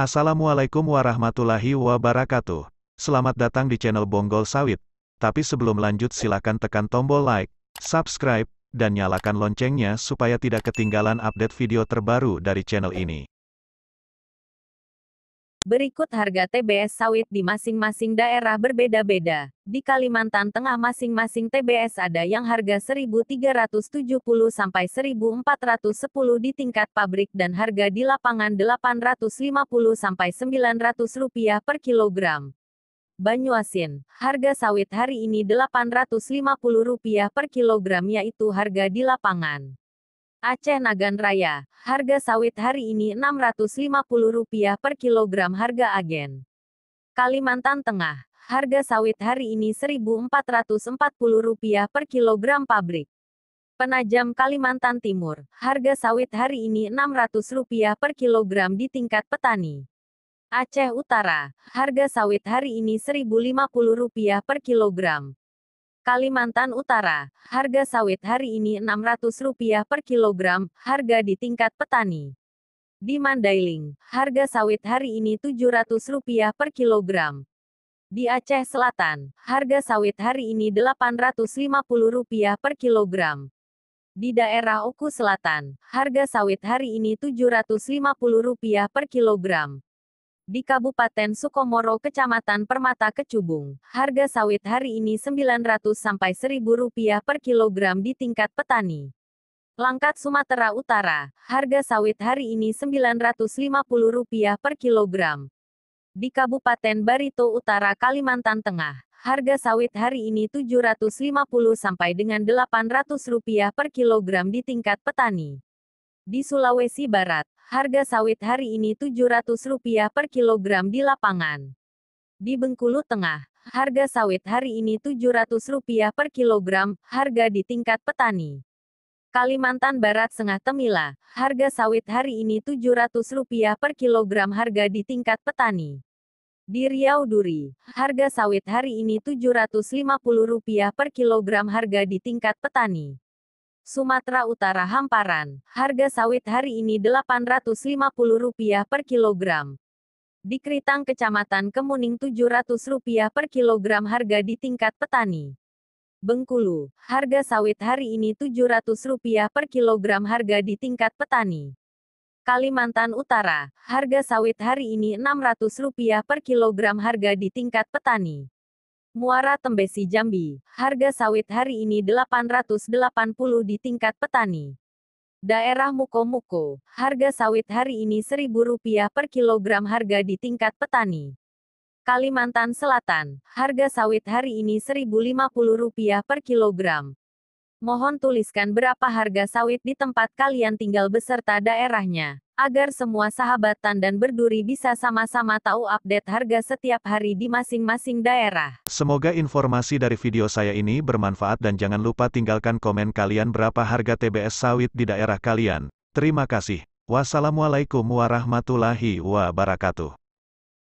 Assalamualaikum warahmatullahi wabarakatuh. Selamat datang di channel Bonggol Sawit. Tapi sebelum lanjut silakan tekan tombol like, subscribe, dan nyalakan loncengnya supaya tidak ketinggalan update video terbaru dari channel ini. Berikut harga TBS sawit di masing-masing daerah berbeda-beda. Di Kalimantan Tengah masing-masing TBS ada yang harga 1.370 sampai 1.410 di tingkat pabrik dan harga di lapangan 850 sampai 900 rupiah per kilogram. Banyuasin, harga sawit hari ini rp rupiah per kilogram yaitu harga di lapangan. Aceh Nagan Raya, harga sawit hari ini Rp650 per kilogram harga agen. Kalimantan Tengah, harga sawit hari ini Rp1.440 per kilogram pabrik. Penajam Kalimantan Timur, harga sawit hari ini Rp600 per kilogram di tingkat petani. Aceh Utara, harga sawit hari ini Rp1.050 per kilogram. Kalimantan Utara, harga sawit hari ini Rp600 per kilogram, harga di tingkat petani. Di Mandailing, harga sawit hari ini Rp700 per kilogram. Di Aceh Selatan, harga sawit hari ini Rp850 per kilogram. Di daerah Oku Selatan, harga sawit hari ini Rp750 per kilogram di Kabupaten Sukomoro, Kecamatan Permata Kecubung. Harga sawit hari ini Rp900 Rp1.000 per kilogram di tingkat petani. Langkat Sumatera Utara, harga sawit hari ini Rp950 per kilogram. Di Kabupaten Barito Utara, Kalimantan Tengah, harga sawit hari ini Rp750 sampai dengan Rp800 per kilogram di tingkat petani. Di Sulawesi Barat, Harga sawit hari ini Rp700 per kilogram di lapangan. Di Bengkulu Tengah, harga sawit hari ini Rp700 per kilogram, harga di tingkat petani. Kalimantan Barat Sengah Temila, harga sawit hari ini Rp700 per kilogram harga di tingkat petani. Di Riau Duri, harga sawit hari ini Rp750 per kilogram harga di tingkat petani. Sumatera Utara Hamparan, harga sawit hari ini Rp850 per kilogram. Di Kritang Kecamatan Kemuning Rp700 per kilogram harga di tingkat petani. Bengkulu, harga sawit hari ini Rp700 per kilogram harga di tingkat petani. Kalimantan Utara, harga sawit hari ini Rp600 per kilogram harga di tingkat petani. Muara Tembesi Jambi, harga sawit hari ini 880 di tingkat petani. Daerah Muko-Muko, harga sawit hari ini Rp1.000 per kilogram harga di tingkat petani. Kalimantan Selatan, harga sawit hari ini Rp1.050 per kilogram. Mohon tuliskan berapa harga sawit di tempat kalian tinggal beserta daerahnya agar semua sahabatan dan berduri bisa sama-sama tahu update harga setiap hari di masing-masing daerah. Semoga informasi dari video saya ini bermanfaat dan jangan lupa tinggalkan komen kalian berapa harga TBS sawit di daerah kalian. Terima kasih. Wassalamualaikum warahmatullahi wabarakatuh.